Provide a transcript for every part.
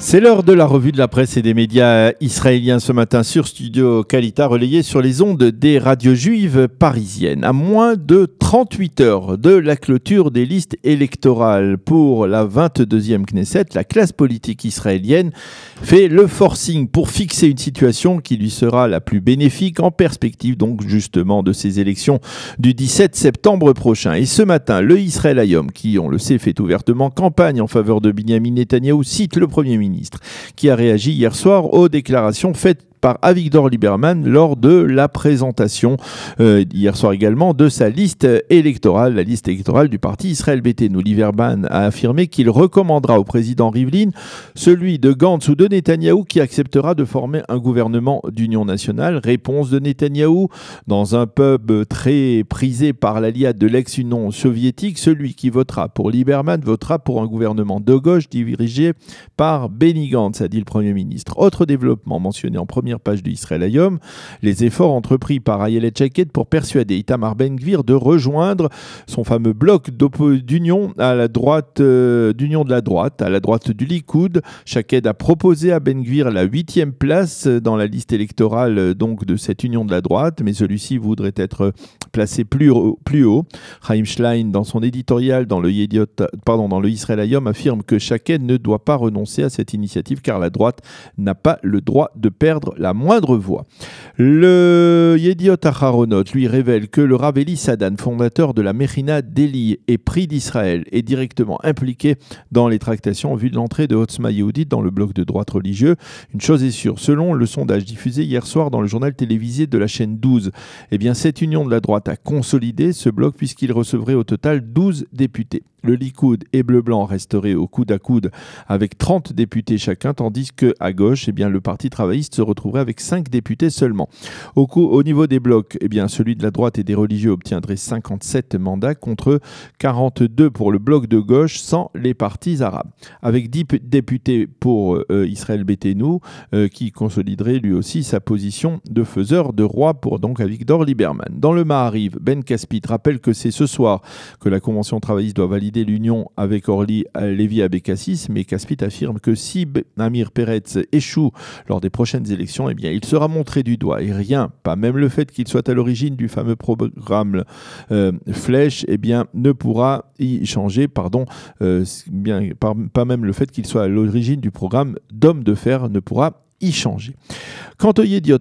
C'est l'heure de la revue de la presse et des médias israéliens ce matin sur Studio Kalita, relayé sur les ondes des radios juives parisiennes. À moins de 38 heures de la clôture des listes électorales pour la 22e Knesset, la classe politique israélienne fait le forcing pour fixer une situation qui lui sera la plus bénéfique en perspective donc justement de ces élections du 17 septembre prochain. Et ce matin, le Israël Ayom, qui on le sait fait ouvertement campagne en faveur de Benjamin Netanyahou, cite le Premier ministre ministre, qui a réagi hier soir aux déclarations faites par Avigdor Lieberman lors de la présentation euh, hier soir également de sa liste électorale, la liste électorale du parti Israël nous Lieberman a affirmé qu'il recommandera au président Rivlin celui de Gantz ou de Netanyahou qui acceptera de former un gouvernement d'union nationale. Réponse de Netanyahou dans un pub très prisé par l'alliade de l'ex-Union soviétique, celui qui votera pour Lieberman votera pour un gouvernement de gauche dirigé par Benny a dit le Premier ministre. Autre développement mentionné en première page du Israël Ayom, les efforts entrepris par Ayelet Shaked pour persuader Itamar Ben-Gvir de rejoindre son fameux bloc d'union à la droite euh, d'union de la droite, à la droite du Likoud. Shaked a proposé à Ben-Gvir la huitième place dans la liste électorale euh, donc de cette union de la droite, mais celui-ci voudrait être placé plus, plus haut. Chaim Schlein, dans son éditorial dans le, Yediot, pardon, dans le Israël Ayom, affirme que Shaked ne doit pas renoncer à cette initiative car la droite n'a pas le droit de perdre la moindre voix. Le Yediot Aharonot lui révèle que le Raveli Sadan, fondateur de la Mérina d'Eli et prix d'Israël, est directement impliqué dans les tractations en vue de l'entrée de Hotsma Yehudit dans le bloc de droite religieux. Une chose est sûre, selon le sondage diffusé hier soir dans le journal télévisé de la chaîne 12, eh bien cette union de la droite a consolidé ce bloc puisqu'il recevrait au total 12 députés. Le Likoud et Bleu-Blanc resteraient au coude à coude avec 30 députés chacun, tandis que à gauche, eh bien, le Parti travailliste se retrouverait avec 5 députés seulement. Au, au niveau des blocs, eh bien, celui de la droite et des religieux obtiendrait 57 mandats contre 42 pour le bloc de gauche sans les partis arabes. Avec 10 députés pour euh, Israël Béthénou, euh, qui consoliderait lui aussi sa position de faiseur de roi pour donc à Victor Lieberman. Dans le arrive Ben Caspit rappelle que c'est ce soir que la Convention travailliste doit valider l'union avec Orly euh, lévi abekassis mais Caspit affirme que si Amir Peretz échoue lors des prochaines élections, eh bien, il sera montré du doigt. Et rien, pas même le fait qu'il soit à l'origine du fameux programme euh, Flèche, eh bien, ne pourra y changer, pardon, euh, bien, pas même le fait qu'il soit à l'origine du programme D'Homme de Fer ne pourra y changer. Quant au Yediot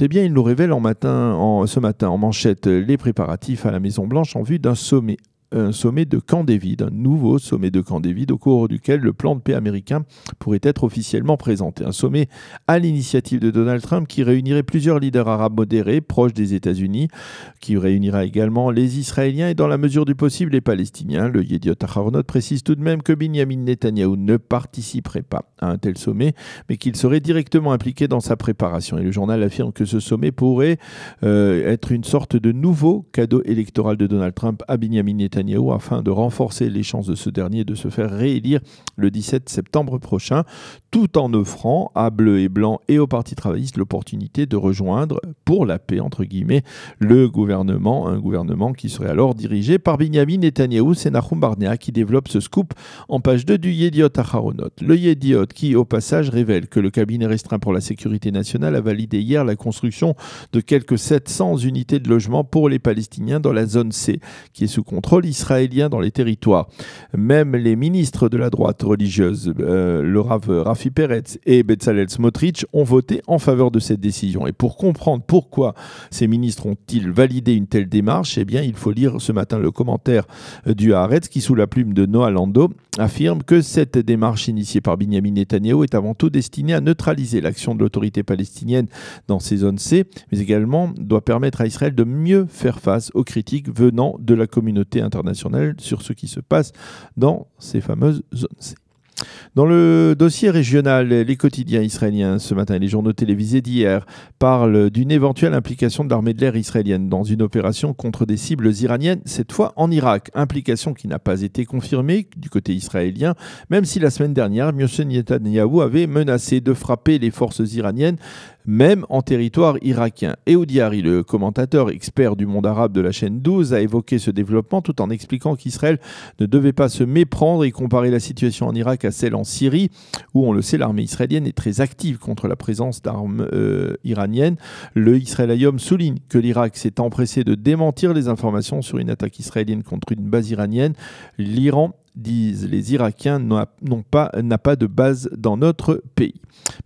eh bien, il nous révèle en matin, en, ce matin en manchette les préparatifs à la Maison-Blanche en vue d'un sommet un sommet de Camp David, un nouveau sommet de Camp David au cours duquel le plan de paix américain pourrait être officiellement présenté. Un sommet à l'initiative de Donald Trump qui réunirait plusieurs leaders arabes modérés proches des États-Unis, qui réunira également les Israéliens et dans la mesure du possible les Palestiniens. Le Yediot Aharonot précise tout de même que Benjamin Netanyahu ne participerait pas à un tel sommet, mais qu'il serait directement impliqué dans sa préparation. Et le journal affirme que ce sommet pourrait euh, être une sorte de nouveau cadeau électoral de Donald Trump à Benjamin Netanyahu afin de renforcer les chances de ce dernier de se faire réélire le 17 septembre prochain, tout en offrant à Bleu et Blanc et au Parti travailliste l'opportunité de rejoindre, pour la paix, entre guillemets, le gouvernement, un gouvernement qui serait alors dirigé par Binyamin Netanyahou. C'est Nahum Barnea qui développe ce scoop en page 2 du Yediot Aharonot. Le Yediot qui, au passage, révèle que le cabinet restreint pour la sécurité nationale a validé hier la construction de quelques 700 unités de logement pour les Palestiniens dans la zone C, qui est sous contrôle israéliens israélien dans les territoires. Même les ministres de la droite religieuse, euh, le Rav Rafi Peretz et Bezalel Smotrich, ont voté en faveur de cette décision. Et pour comprendre pourquoi ces ministres ont-ils validé une telle démarche, eh bien, il faut lire ce matin le commentaire du Haaretz qui, sous la plume de Noah Lando, affirme que cette démarche initiée par Benjamin Netanyahu est avant tout destinée à neutraliser l'action de l'autorité palestinienne dans ces zones C, mais également doit permettre à Israël de mieux faire face aux critiques venant de la communauté internationale sur ce qui se passe dans ces fameuses zones C. Dans le dossier régional, les quotidiens israéliens ce matin et les journaux télévisés d'hier parlent d'une éventuelle implication de l'armée de l'air israélienne dans une opération contre des cibles iraniennes, cette fois en Irak. Implication qui n'a pas été confirmée du côté israélien, même si la semaine dernière, M. Netanyahu avait menacé de frapper les forces iraniennes même en territoire irakien. Et le commentateur expert du monde arabe de la chaîne 12, a évoqué ce développement tout en expliquant qu'Israël ne devait pas se méprendre et comparer la situation en Irak à celle en Syrie, où on le sait, l'armée israélienne est très active contre la présence d'armes euh, iraniennes. Le Israélium souligne que l'Irak s'est empressé de démentir les informations sur une attaque israélienne contre une base iranienne. L'Iran disent les Irakiens, n'ont pas, n'a pas de base dans notre pays.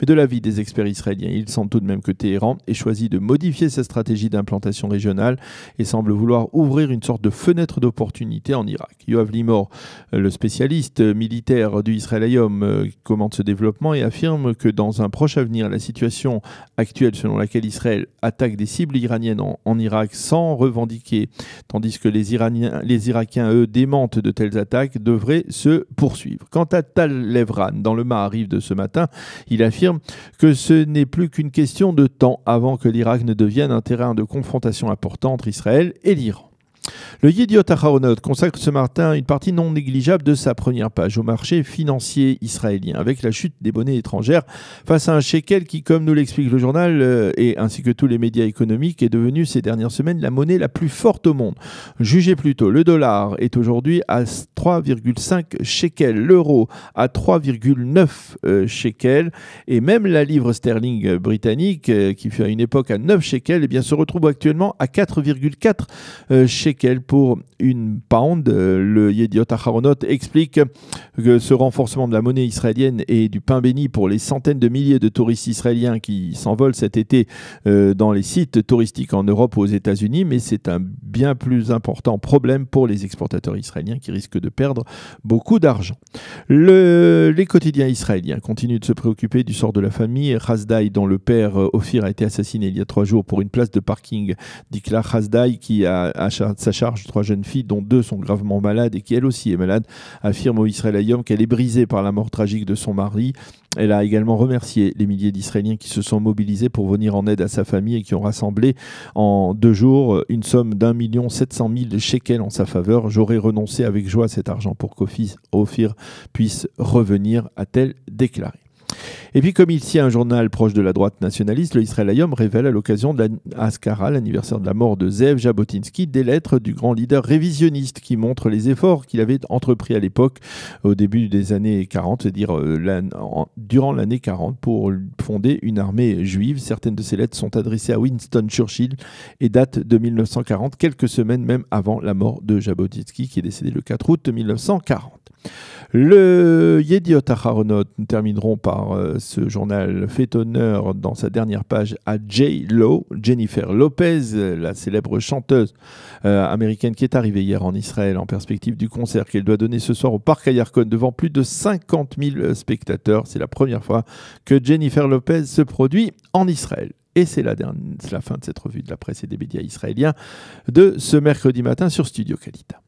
Mais de l'avis des experts israéliens, ils sont tout de même que Téhéran ait choisi de modifier sa stratégie d'implantation régionale et semble vouloir ouvrir une sorte de fenêtre d'opportunité en Irak. Yoav Limor, le spécialiste militaire du Israélium, euh, commente ce développement et affirme que dans un proche avenir, la situation actuelle selon laquelle Israël attaque des cibles iraniennes en, Irak sans revendiquer, tandis que les, Iraniens, les Irakiens, eux, démentent de telles attaques, de se poursuivre. Quant à Tal Levran, dans le Maharif de ce matin, il affirme que ce n'est plus qu'une question de temps avant que l'Irak ne devienne un terrain de confrontation important entre Israël et l'Iran. Le Yediot Aharonot consacre ce matin une partie non négligeable de sa première page au marché financier israélien, avec la chute des monnaies étrangères face à un shekel qui, comme nous l'explique le journal euh, et ainsi que tous les médias économiques, est devenu ces dernières semaines la monnaie la plus forte au monde. Jugez plutôt, le dollar est aujourd'hui à 3,5 shekels, l'euro à 3,9 euh, shekels, et même la livre sterling britannique, euh, qui fut à une époque à 9 shekels, eh se retrouve actuellement à 4,4 shekels qu'elle pour une pound. Le Yediot Aharonot explique que ce renforcement de la monnaie israélienne est du pain béni pour les centaines de milliers de touristes israéliens qui s'envolent cet été euh, dans les sites touristiques en Europe ou aux États-Unis, mais c'est un bien plus important problème pour les exportateurs israéliens qui risquent de perdre beaucoup d'argent. Le, les quotidiens israéliens continuent de se préoccuper du sort de la famille. Hazdaï dont le père euh, Ophir a été assassiné il y a trois jours pour une place de parking, la Hazdaï, qui a, a sa charge, trois jeunes filles, dont deux sont gravement malades et qui elle aussi est malade, affirme au Israël qu'elle est brisée par la mort tragique de son mari. Elle a également remercié les milliers d'Israéliens qui se sont mobilisés pour venir en aide à sa famille et qui ont rassemblé en deux jours une somme d'un million sept cent mille shekels en sa faveur. J'aurais renoncé avec joie à cet argent pour qu'Ophir puisse revenir, a-t-elle déclaré. Et puis, comme il a un journal proche de la droite nationaliste, le Israël révèle à l'occasion de l'Askara, l'anniversaire de la mort de Zev Jabotinsky, des lettres du grand leader révisionniste qui montrent les efforts qu'il avait entrepris à l'époque, au début des années 40, c'est-à-dire euh, durant l'année 40, pour fonder une armée juive. Certaines de ces lettres sont adressées à Winston Churchill et datent de 1940, quelques semaines même avant la mort de Jabotinsky, qui est décédé le 4 août 1940. Le Yediot Aharonot, nous par euh, ce journal fait honneur dans sa dernière page à J. Lo, Jennifer Lopez, la célèbre chanteuse euh, américaine qui est arrivée hier en Israël en perspective du concert qu'elle doit donner ce soir au Parc Ayarkon devant plus de 50 000 spectateurs. C'est la première fois que Jennifer Lopez se produit en Israël. Et c'est la, la, fin de cette revue de la presse et des médias israéliens de ce mercredi matin sur Studio Calita.